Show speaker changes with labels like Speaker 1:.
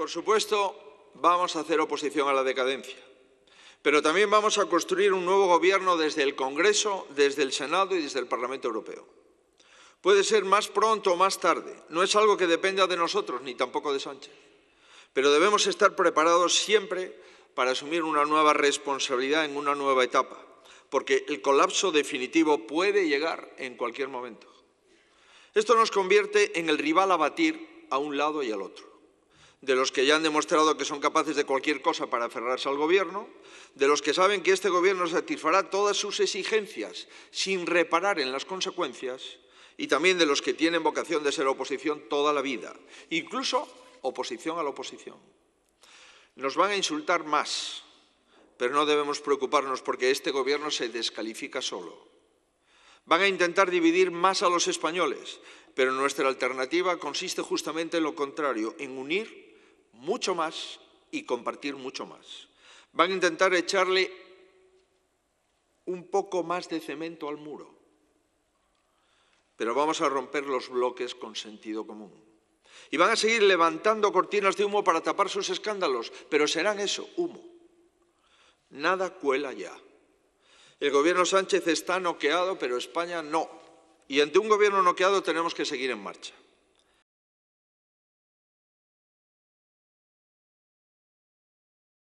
Speaker 1: Por supuesto, vamos a hacer oposición a la decadencia, pero también vamos a construir un nuevo gobierno desde el Congreso, desde el Senado y desde el Parlamento Europeo. Puede ser más pronto o más tarde, no es algo que dependa de nosotros ni tampoco de Sánchez, pero debemos estar preparados siempre para asumir una nueva responsabilidad en una nueva etapa, porque el colapso definitivo puede llegar en cualquier momento. Esto nos convierte en el rival a batir a un lado y al otro de los que ya han demostrado que son capaces de cualquier cosa para aferrarse al gobierno, de los que saben que este gobierno satisfará todas sus exigencias sin reparar en las consecuencias, y también de los que tienen vocación de ser oposición toda la vida, incluso oposición a la oposición. Nos van a insultar más, pero no debemos preocuparnos porque este gobierno se descalifica solo. Van a intentar dividir más a los españoles, pero nuestra alternativa consiste justamente en lo contrario, en unir mucho más y compartir mucho más. Van a intentar echarle un poco más de cemento al muro, pero vamos a romper los bloques con sentido común. Y van a seguir levantando cortinas de humo para tapar sus escándalos, pero serán eso, humo. Nada cuela ya. El gobierno Sánchez está noqueado, pero España no. Y ante un gobierno noqueado tenemos que seguir en marcha.